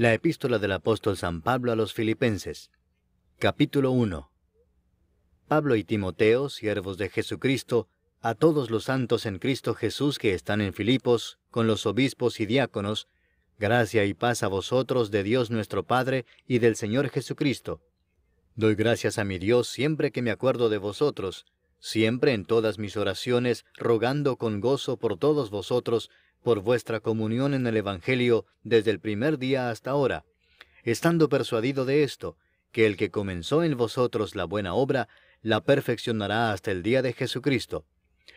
La epístola del apóstol San Pablo a los Filipenses. Capítulo 1. Pablo y Timoteo, siervos de Jesucristo, a todos los santos en Cristo Jesús que están en Filipos, con los obispos y diáconos, gracia y paz a vosotros de Dios nuestro Padre y del Señor Jesucristo. Doy gracias a mi Dios siempre que me acuerdo de vosotros, siempre en todas mis oraciones, rogando con gozo por todos vosotros, por vuestra comunión en el Evangelio desde el primer día hasta ahora, estando persuadido de esto, que el que comenzó en vosotros la buena obra, la perfeccionará hasta el día de Jesucristo.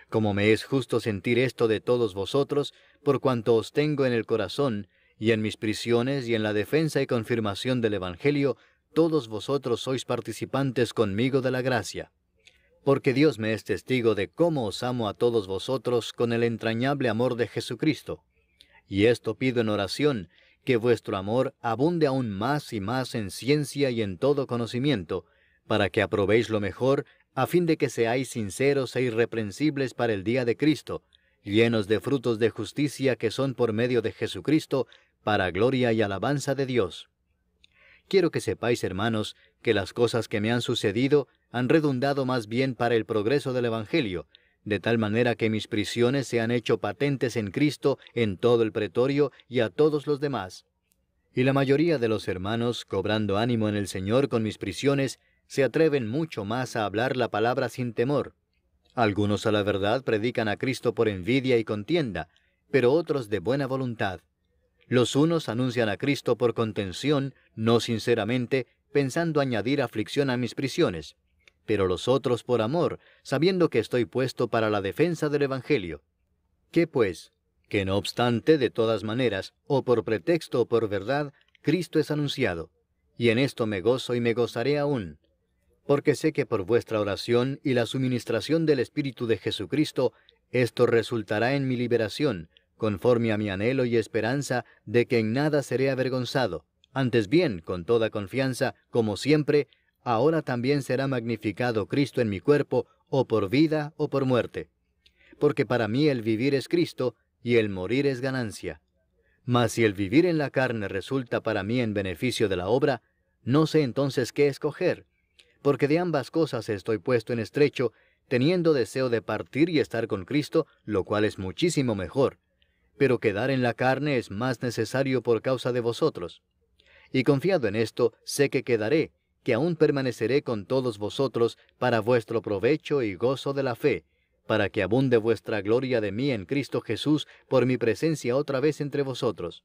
Como me es justo sentir esto de todos vosotros, por cuanto os tengo en el corazón, y en mis prisiones, y en la defensa y confirmación del Evangelio, todos vosotros sois participantes conmigo de la gracia porque Dios me es testigo de cómo os amo a todos vosotros con el entrañable amor de Jesucristo. Y esto pido en oración, que vuestro amor abunde aún más y más en ciencia y en todo conocimiento, para que aprobéis lo mejor, a fin de que seáis sinceros e irreprensibles para el día de Cristo, llenos de frutos de justicia que son por medio de Jesucristo, para gloria y alabanza de Dios. Quiero que sepáis, hermanos, que las cosas que me han sucedido han redundado más bien para el progreso del Evangelio, de tal manera que mis prisiones se han hecho patentes en Cristo en todo el pretorio y a todos los demás. Y la mayoría de los hermanos, cobrando ánimo en el Señor con mis prisiones, se atreven mucho más a hablar la palabra sin temor. Algunos a la verdad predican a Cristo por envidia y contienda, pero otros de buena voluntad. Los unos anuncian a Cristo por contención, no sinceramente, pensando añadir aflicción a mis prisiones pero los otros por amor, sabiendo que estoy puesto para la defensa del Evangelio. ¿Qué pues? Que no obstante, de todas maneras, o por pretexto o por verdad, Cristo es anunciado, y en esto me gozo y me gozaré aún, porque sé que por vuestra oración y la suministración del Espíritu de Jesucristo, esto resultará en mi liberación, conforme a mi anhelo y esperanza de que en nada seré avergonzado, antes bien, con toda confianza, como siempre, ahora también será magnificado Cristo en mi cuerpo, o por vida o por muerte. Porque para mí el vivir es Cristo y el morir es ganancia. Mas si el vivir en la carne resulta para mí en beneficio de la obra, no sé entonces qué escoger, porque de ambas cosas estoy puesto en estrecho, teniendo deseo de partir y estar con Cristo, lo cual es muchísimo mejor. Pero quedar en la carne es más necesario por causa de vosotros. Y confiado en esto, sé que quedaré, que aún permaneceré con todos vosotros para vuestro provecho y gozo de la fe, para que abunde vuestra gloria de mí en Cristo Jesús por mi presencia otra vez entre vosotros.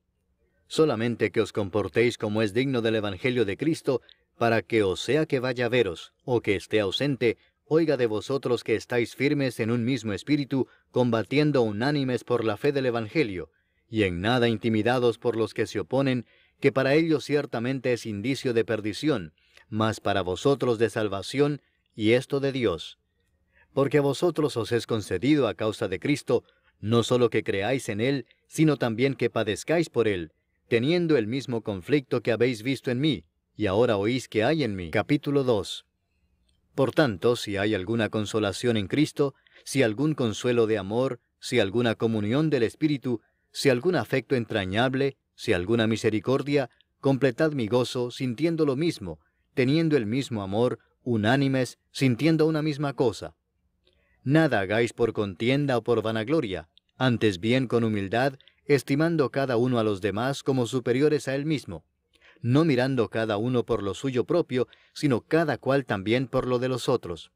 Solamente que os comportéis como es digno del Evangelio de Cristo, para que os sea que vaya a veros, o que esté ausente, oiga de vosotros que estáis firmes en un mismo espíritu, combatiendo unánimes por la fe del Evangelio, y en nada intimidados por los que se oponen, que para ellos ciertamente es indicio de perdición, mas para vosotros de salvación, y esto de Dios. Porque a vosotros os es concedido a causa de Cristo, no solo que creáis en Él, sino también que padezcáis por Él, teniendo el mismo conflicto que habéis visto en mí, y ahora oís que hay en mí. Capítulo 2. Por tanto, si hay alguna consolación en Cristo, si algún consuelo de amor, si alguna comunión del Espíritu, si algún afecto entrañable, si alguna misericordia, completad mi gozo sintiendo lo mismo, teniendo el mismo amor, unánimes, sintiendo una misma cosa. Nada hagáis por contienda o por vanagloria, antes bien con humildad, estimando cada uno a los demás como superiores a él mismo, no mirando cada uno por lo suyo propio, sino cada cual también por lo de los otros.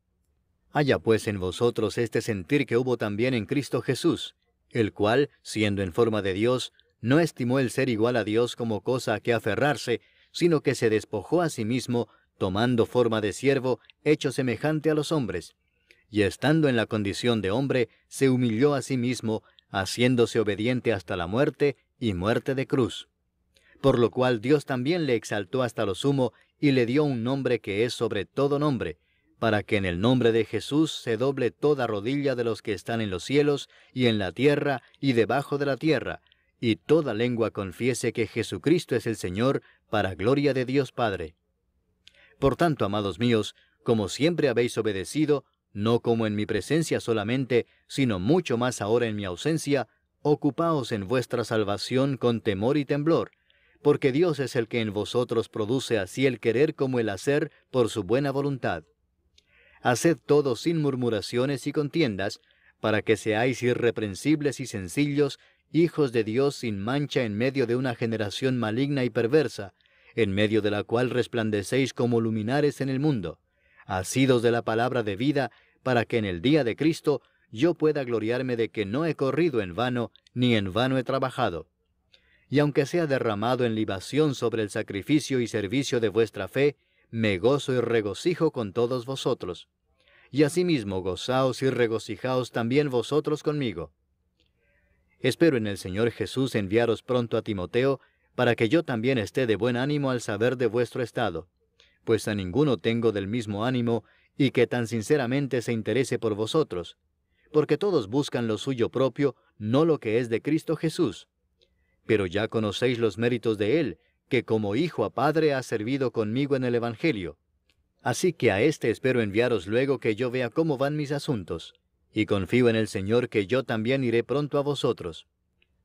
Haya pues en vosotros este sentir que hubo también en Cristo Jesús, el cual, siendo en forma de Dios, no estimó el ser igual a Dios como cosa a que aferrarse, sino que se despojó a sí mismo, tomando forma de siervo, hecho semejante a los hombres. Y estando en la condición de hombre, se humilló a sí mismo, haciéndose obediente hasta la muerte y muerte de cruz. Por lo cual Dios también le exaltó hasta lo sumo y le dio un nombre que es sobre todo nombre, para que en el nombre de Jesús se doble toda rodilla de los que están en los cielos y en la tierra y debajo de la tierra, y toda lengua confiese que Jesucristo es el Señor para gloria de Dios Padre. Por tanto, amados míos, como siempre habéis obedecido, no como en mi presencia solamente, sino mucho más ahora en mi ausencia, ocupaos en vuestra salvación con temor y temblor, porque Dios es el que en vosotros produce así el querer como el hacer por su buena voluntad. Haced todo sin murmuraciones y contiendas, para que seáis irreprensibles y sencillos, hijos de Dios sin mancha en medio de una generación maligna y perversa, en medio de la cual resplandecéis como luminares en el mundo, asidos de la palabra de vida, para que en el día de Cristo yo pueda gloriarme de que no he corrido en vano, ni en vano he trabajado. Y aunque sea derramado en libación sobre el sacrificio y servicio de vuestra fe, me gozo y regocijo con todos vosotros. Y asimismo gozaos y regocijaos también vosotros conmigo Espero en el Señor Jesús enviaros pronto a Timoteo, para que yo también esté de buen ánimo al saber de vuestro estado, pues a ninguno tengo del mismo ánimo y que tan sinceramente se interese por vosotros, porque todos buscan lo suyo propio, no lo que es de Cristo Jesús. Pero ya conocéis los méritos de Él, que como hijo a padre ha servido conmigo en el Evangelio. Así que a este espero enviaros luego que yo vea cómo van mis asuntos y confío en el Señor que yo también iré pronto a vosotros.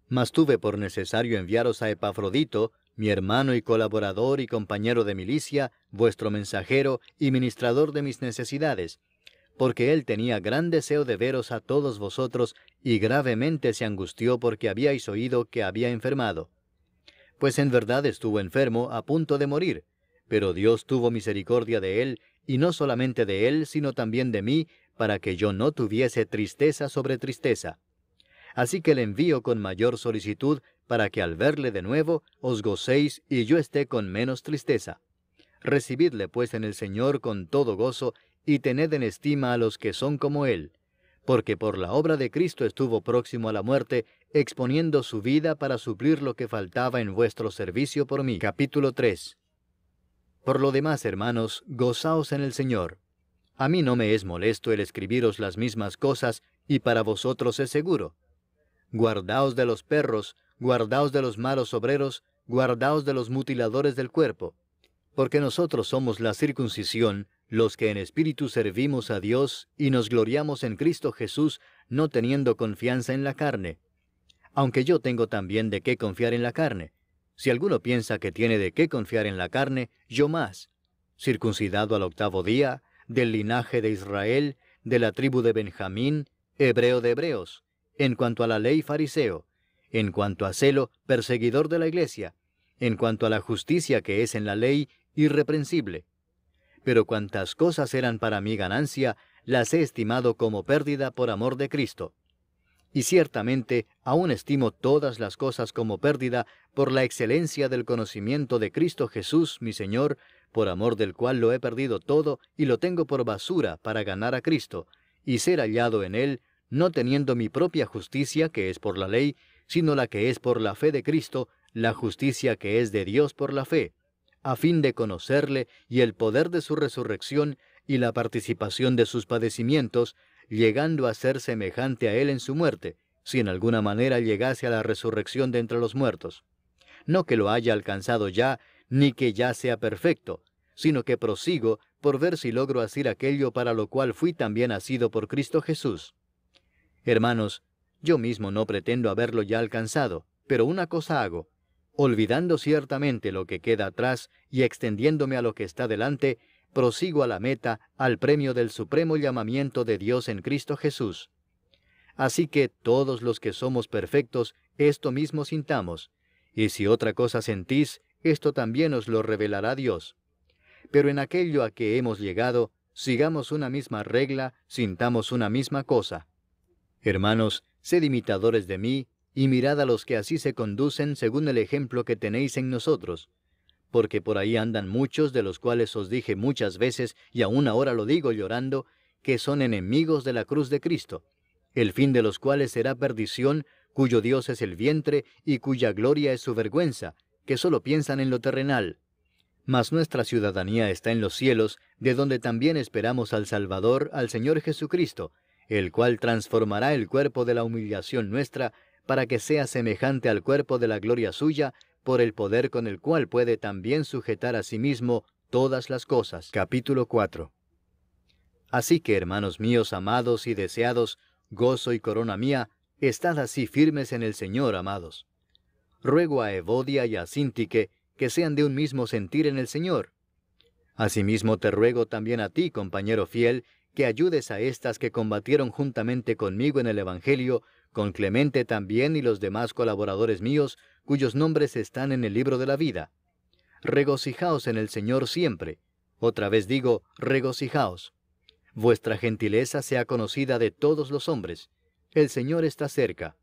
Mas tuve por necesario enviaros a Epafrodito, mi hermano y colaborador y compañero de milicia, vuestro mensajero y ministrador de mis necesidades, porque él tenía gran deseo de veros a todos vosotros y gravemente se angustió porque habíais oído que había enfermado. Pues en verdad estuvo enfermo a punto de morir, pero Dios tuvo misericordia de él, y no solamente de él, sino también de mí, para que yo no tuviese tristeza sobre tristeza. Así que le envío con mayor solicitud, para que al verle de nuevo os gocéis y yo esté con menos tristeza. Recibidle pues en el Señor con todo gozo, y tened en estima a los que son como Él, porque por la obra de Cristo estuvo próximo a la muerte, exponiendo su vida para suplir lo que faltaba en vuestro servicio por mí. Capítulo 3 Por lo demás, hermanos, gozaos en el Señor. A mí no me es molesto el escribiros las mismas cosas, y para vosotros es seguro. Guardaos de los perros, guardaos de los malos obreros, guardaos de los mutiladores del cuerpo, porque nosotros somos la circuncisión, los que en espíritu servimos a Dios y nos gloriamos en Cristo Jesús, no teniendo confianza en la carne. Aunque yo tengo también de qué confiar en la carne. Si alguno piensa que tiene de qué confiar en la carne, yo más. Circuncidado al octavo día, del linaje de Israel, de la tribu de Benjamín, hebreo de hebreos, en cuanto a la ley fariseo, en cuanto a celo, perseguidor de la iglesia, en cuanto a la justicia que es en la ley, irreprensible. Pero cuantas cosas eran para mi ganancia, las he estimado como pérdida por amor de Cristo. Y ciertamente aún estimo todas las cosas como pérdida por la excelencia del conocimiento de Cristo Jesús, mi Señor, por amor del cual lo he perdido todo y lo tengo por basura para ganar a Cristo, y ser hallado en Él, no teniendo mi propia justicia que es por la ley, sino la que es por la fe de Cristo, la justicia que es de Dios por la fe, a fin de conocerle y el poder de su resurrección y la participación de sus padecimientos, llegando a ser semejante a Él en su muerte, si en alguna manera llegase a la resurrección de entre los muertos. No que lo haya alcanzado ya, ni que ya sea perfecto, sino que prosigo por ver si logro hacer aquello para lo cual fui también nacido por Cristo Jesús. Hermanos, yo mismo no pretendo haberlo ya alcanzado, pero una cosa hago, olvidando ciertamente lo que queda atrás y extendiéndome a lo que está delante, prosigo a la meta, al premio del supremo llamamiento de Dios en Cristo Jesús. Así que todos los que somos perfectos, esto mismo sintamos, y si otra cosa sentís, esto también os lo revelará Dios pero en aquello a que hemos llegado, sigamos una misma regla, sintamos una misma cosa. Hermanos, sed imitadores de mí, y mirad a los que así se conducen según el ejemplo que tenéis en nosotros. Porque por ahí andan muchos, de los cuales os dije muchas veces, y aún ahora lo digo llorando, que son enemigos de la cruz de Cristo, el fin de los cuales será perdición, cuyo Dios es el vientre y cuya gloria es su vergüenza, que solo piensan en lo terrenal mas nuestra ciudadanía está en los cielos, de donde también esperamos al Salvador, al Señor Jesucristo, el cual transformará el cuerpo de la humillación nuestra, para que sea semejante al cuerpo de la gloria suya, por el poder con el cual puede también sujetar a sí mismo todas las cosas. Capítulo 4. Así que, hermanos míos amados y deseados, gozo y corona mía, estad así firmes en el Señor, amados. Ruego a Evodia y a Sintique que sean de un mismo sentir en el Señor. Asimismo te ruego también a ti, compañero fiel, que ayudes a estas que combatieron juntamente conmigo en el Evangelio, con Clemente también y los demás colaboradores míos, cuyos nombres están en el libro de la vida. Regocijaos en el Señor siempre. Otra vez digo, regocijaos. Vuestra gentileza sea conocida de todos los hombres. El Señor está cerca.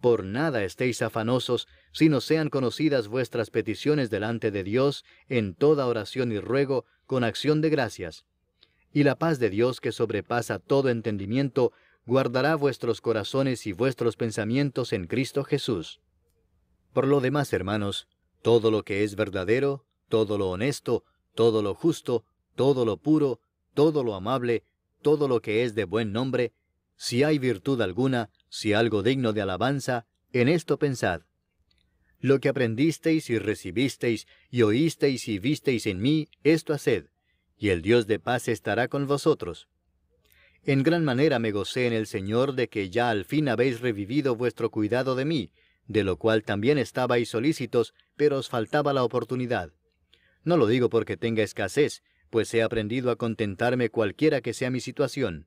Por nada estéis afanosos, sino sean conocidas vuestras peticiones delante de Dios en toda oración y ruego, con acción de gracias. Y la paz de Dios que sobrepasa todo entendimiento, guardará vuestros corazones y vuestros pensamientos en Cristo Jesús. Por lo demás, hermanos, todo lo que es verdadero, todo lo honesto, todo lo justo, todo lo puro, todo lo amable, todo lo que es de buen nombre, si hay virtud alguna, si algo digno de alabanza, en esto pensad. Lo que aprendisteis y recibisteis y oísteis y visteis en mí, esto haced, y el Dios de paz estará con vosotros. En gran manera me gocé en el Señor de que ya al fin habéis revivido vuestro cuidado de mí, de lo cual también estabais solícitos, pero os faltaba la oportunidad. No lo digo porque tenga escasez, pues he aprendido a contentarme cualquiera que sea mi situación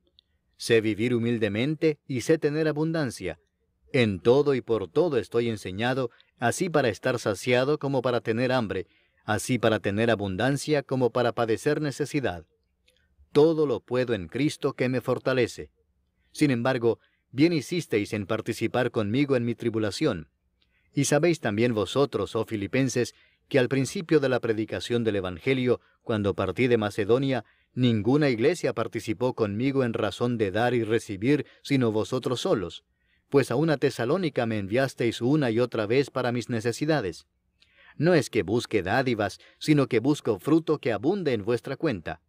sé vivir humildemente y sé tener abundancia. En todo y por todo estoy enseñado, así para estar saciado como para tener hambre, así para tener abundancia como para padecer necesidad. Todo lo puedo en Cristo que me fortalece. Sin embargo, bien hicisteis en participar conmigo en mi tribulación. Y sabéis también vosotros, oh filipenses, que al principio de la predicación del Evangelio, cuando partí de Macedonia, Ninguna iglesia participó conmigo en razón de dar y recibir, sino vosotros solos, pues a una tesalónica me enviasteis una y otra vez para mis necesidades. No es que busque dádivas, sino que busco fruto que abunde en vuestra cuenta.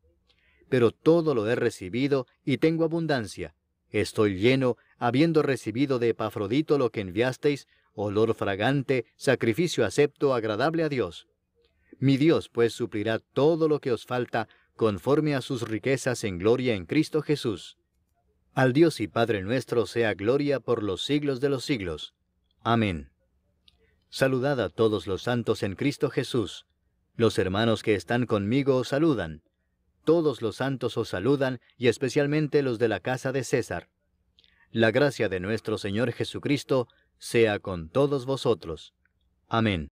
Pero todo lo he recibido y tengo abundancia. Estoy lleno, habiendo recibido de Epafrodito lo que enviasteis, olor fragante, sacrificio acepto, agradable a Dios. Mi Dios pues suplirá todo lo que os falta conforme a sus riquezas en gloria en Cristo Jesús. Al Dios y Padre nuestro sea gloria por los siglos de los siglos. Amén. Saludad a todos los santos en Cristo Jesús. Los hermanos que están conmigo os saludan. Todos los santos os saludan y especialmente los de la casa de César. La gracia de nuestro Señor Jesucristo sea con todos vosotros. Amén.